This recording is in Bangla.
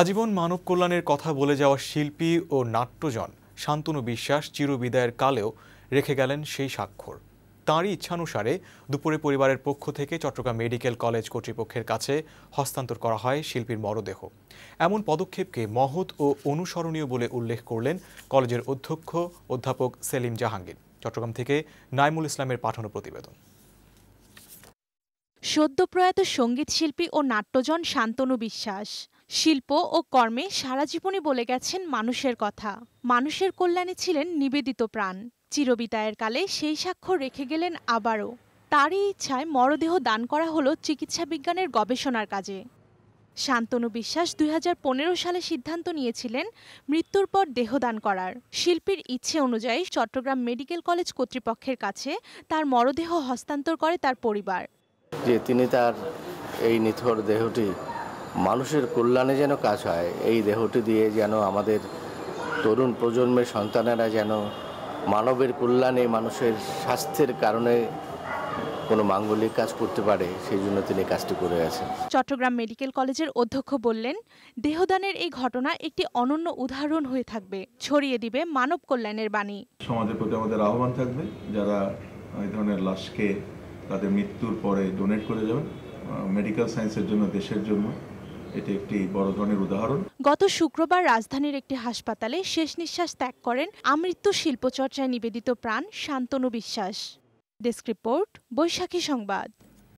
আজীবন মানব কল্যাণের কথা বলে যাওয়া শিল্পী ও নাট্যজন শান্তনু বিশ্বাস চিরবিদায়ের কালেও রেখে গেলেন সেই স্বাক্ষর তাঁরই ইচ্ছানুসারে দুপুরে পরিবারের পক্ষ থেকে চট্টগ্রাম মেডিকেল কলেজ কর্তৃপক্ষের কাছে হস্তান্তর করা হয় শিল্পীর মরদেহ এমন পদক্ষেপকে মহৎ ও অনুসরণীয় বলে উল্লেখ করলেন কলেজের অধ্যক্ষ অধ্যাপক সেলিম জাহাঙ্গীর চট্টগ্রাম থেকে নাইমুল ইসলামের পাঠানো প্রতিবেদন সদ্যপ্রয়াত শিল্পী ও নাট্যজন শান্তনু বিশ্বাস শিল্প ও কর্মে সারা জীবনই বলে গেছেন মানুষের কথা মানুষের কল্যাণে ছিলেন নিবেদিত প্রাণ চিরবিদায়ের কালে সেই সাক্ষ্য রেখে গেলেন আবারও তারই ইচ্ছায় মরদেহ দান করা হলো চিকিৎসা বিজ্ঞানের গবেষণার কাজে শান্তনু বিশ্বাস দুই সালে সিদ্ধান্ত নিয়েছিলেন মৃত্যুর পর দেহদান করার শিল্পীর ইচ্ছে অনুযায়ী চট্টগ্রাম মেডিকেল কলেজ কর্তৃপক্ষের কাছে তার মরদেহ হস্তান্তর করে তার পরিবার যে তিনি তার এই নিথর দেহটি মানুষের কল্যাণে যেন কাজ হয় এই দেহটি দিয়ে যেন আমাদের তরুণ প্রজন্মের সন্তানেরা যেন মানবের কল্যাণে মানুষের স্বাস্থ্যের কারণে কোনো মাঙ্গলিক কাজ করতে পারে সেই জন্য তিনি কাজটি করে আছেন চট্টগ্রাম মেডিকেল কলেজের অধ্যক্ষ বললেন দেহদানের এই ঘটনা একটি অনন্য উদাহরণ হয়ে থাকবে ছড়িয়ে দিবে মানব কল্যাণের বাণী সমাজের প্রতি আমাদের আহ্বান থাকবে যারা এই ধরনের লাশকে তাদের মৃত্যুর পরে ডোনেট করে যাবেন মেডিকেল সায়েন্সের জন্য দেশের জন্য এটি একটি বড় ধরনের উদাহরণ গত শুক্রবার রাজধানীর একটি হাসপাতালে শেষ নিঃশ্বাস ত্যাগ করেন আমৃত্যু শিল্পচর্চায় নিবেদিত প্রাণ শান্তনু বিশ্বাস ডেস্ক রিপোর্ট বৈশাখী সংবাদ